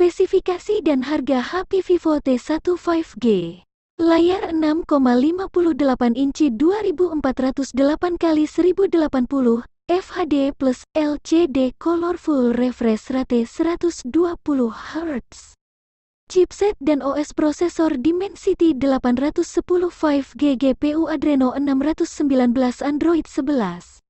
Spesifikasi dan harga HP Vivo T1 5G. Layar 6,58 inci 2408 x 1080 FHD plus LCD color full refresh rate 120 Hz. Chipset dan OS prosesor Dimensity 810 5G GPU Adreno 619 Android 11.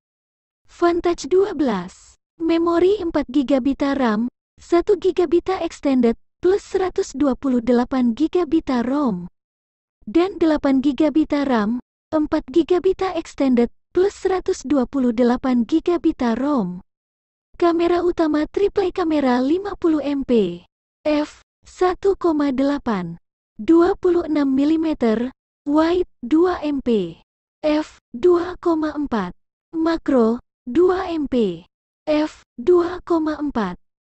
Vantage 12. Memori 4 GB RAM, 1 GB extended plus 128 GB ROM dan 8 GB RAM, 4 GB extended plus 128 GB ROM. Kamera utama triple kamera 50 MP f 1,8 26 mm wide 2 MP f 2,4 makro 2 MP f 2,4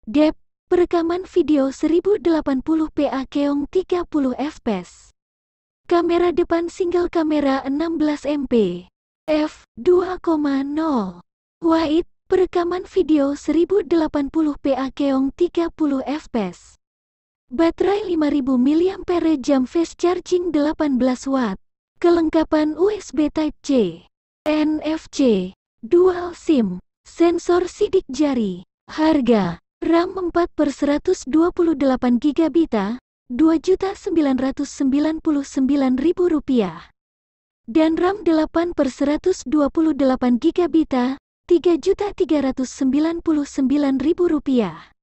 Dep, Perekaman video 1080p Akeong 30 fps. Kamera depan single kamera 16 MP. F 2,0. Wide, perekaman video 1080p Akeong 30 fps. Baterai 5000 mAh fast charging 18 watt. Kelengkapan USB Type-C. NFC. Dual SIM. Sensor sidik jari. Harga RAM 4 per 128 GB, Rp2.999.000. Dan RAM 8 per 128 GB, Rp3.399.000.